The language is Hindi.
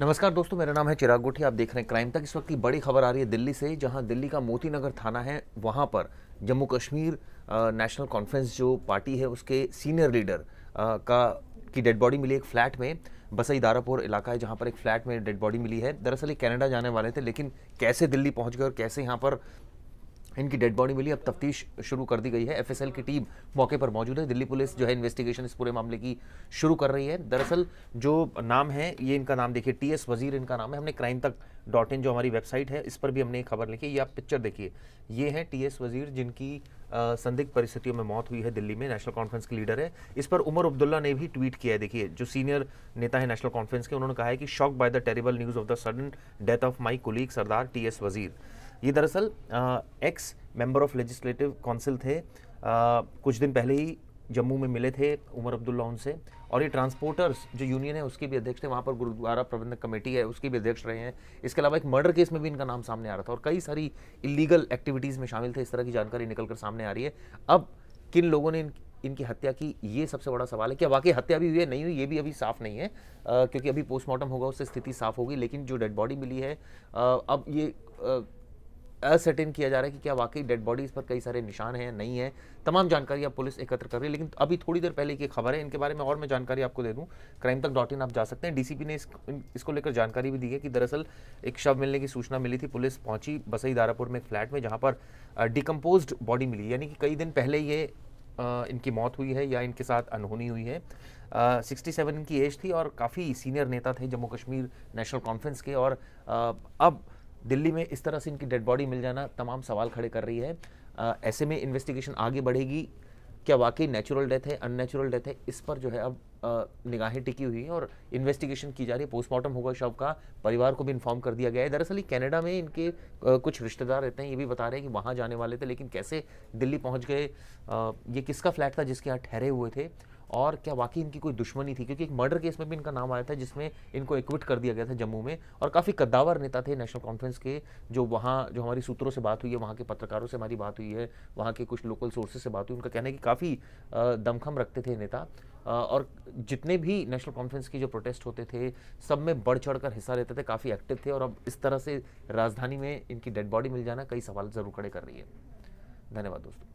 नमस्कार दोस्तों मेरा नाम है चिराग गोठी आप देख रहे हैं क्राइम तक इस वक्त की बड़ी खबर आ रही है दिल्ली से जहां दिल्ली का मोती नगर थाना है वहां पर जम्मू कश्मीर नेशनल कॉन्फ्रेंस जो पार्टी है उसके सीनियर लीडर आ, का की डेड बॉडी मिली एक फ्लैट में बसई दारापुर इलाका है जहाँ पर एक फ्लैट में डेड बॉडी मिली है दरअसल ये कैनेडा जाने वाले थे लेकिन कैसे दिल्ली पहुँच गए और कैसे यहाँ पर इनकी डेड बॉडी मिली अब तफ्तीश शुरू कर दी गई है एफएसएल की टीम मौके पर मौजूद है दिल्ली पुलिस जो है इन्वेस्टिगेशन इस पूरे मामले की शुरू कर रही है दरअसल जो नाम है ये इनका नाम देखिए टी एस वजीर इनका नाम है हमने क्राइम तक डॉट इन जो हमारी वेबसाइट है इस पर भी हमने खबर लिखी ये आप पिक्चर देखिए ये है टी एस वजीर जिनकी संदिग्ध परिस्थितियों में मौत हुई है दिल्ली में नेशनल कॉन्फ्रेंस के लीडर है इस पर उमर अब्दुल्ला ने भी ट्वीट किया है देखिए जो सीनियर नेता है नेशनल कॉन्फ्रेंस के उन्होंने कहा है कि shock by the terrible news of the sudden death of my colleague Sardar T S Wazir ये दरअसल ex member of Legislative Council थे आ, कुछ दिन पहले ही जम्मू में मिले थे उमर अब्दुल्ला उनसे और ये ट्रांसपोर्टर्स जो यूनियन है उसके भी अध्यक्ष थे वहाँ पर गुरुद्वारा प्रबंधक कमेटी है उसके भी अध्यक्ष रहे हैं इसके अलावा एक मर्डर केस में भी इनका नाम सामने आ रहा था और कई सारी इलीगल एक्टिविटीज़ में शामिल थे इस तरह की जानकारी निकल कर सामने आ रही है अब किन लोगों ने इन, इनकी हत्या की ये सबसे बड़ा सवाल है क्या वाकई हत्या भी हुई है नहीं हुई ये भी अभी साफ नहीं है आ, क्योंकि अभी पोस्टमार्टम होगा उससे स्थिति साफ होगी लेकिन जो डेड बॉडी मिली है आ, अब ये आ, असर्टेन किया जा रहा है कि क्या वाकई डेड बॉडीज़ पर कई सारे निशान हैं नहीं है तमाम जानकारी आप पुलिस एकत्र कर रही है लेकिन अभी थोड़ी देर पहले की खबर है इनके बारे में और मैं जानकारी आपको दे दूँ क्राइम तक डॉट इन आप जा सकते हैं डीसीपी ने इस, इसको लेकर जानकारी भी दी है कि दरअसल एक शव मिलने की सूचना मिली थी पुलिस पहुंची बसई दारापुर में एक फ्लैट में जहाँ पर डिकम्पोज बॉडी मिली यानी कि कई दिन पहले ये इनकी मौत हुई है या इनके साथ अनहोनी हुई है सिक्सटी सेवन इनकी एज थी और काफ़ी सीनियर नेता थे जम्मू कश्मीर नेशनल कॉन्फ्रेंस के और अब दिल्ली में इस तरह से इनकी डेड बॉडी मिल जाना तमाम सवाल खड़े कर रही है आ, ऐसे में इन्वेस्टिगेशन आगे बढ़ेगी क्या वाकई नेचुरल डेथ है अननेचुरल डेथ है इस पर जो है अब निगाहें टिकी हुई हैं और इन्वेस्टिगेशन की जा रही है पोस्टमार्टम होगा शव का परिवार को भी इन्फॉर्म कर दिया गया है दरअसल कैनेडा में इनके कुछ रिश्तेदार रहते हैं ये भी बता रहे हैं कि वहाँ जाने वाले थे लेकिन कैसे दिल्ली पहुँच गए ये किसका फ्लैट था जिसके यहाँ ठहरे हुए थे और क्या वाकई इनकी कोई दुश्मनी थी क्योंकि एक मर्डर केस में भी इनका नाम आया था जिसमें इनको एक्विट कर दिया गया था जम्मू में और काफ़ी कद्दावर नेता थे नेशनल कॉन्फ्रेंस के जो वहाँ जो हमारी सूत्रों से बात हुई है वहाँ के पत्रकारों से हमारी बात हुई है वहाँ के कुछ लोकल सोर्सेज से बात हुई उनका कहना है कि काफ़ी दमखम रखते थे नेता और जितने भी नेशनल कॉन्फ्रेंस के जो प्रोटेस्ट होते थे सब में बढ़ चढ़ कर हिस्सा लेते थे काफ़ी एक्टिव थे और अब इस तरह से राजधानी में इनकी डेड बॉडी मिल जाना कई सवाल ज़रूर खड़े कर रही है धन्यवाद दोस्तों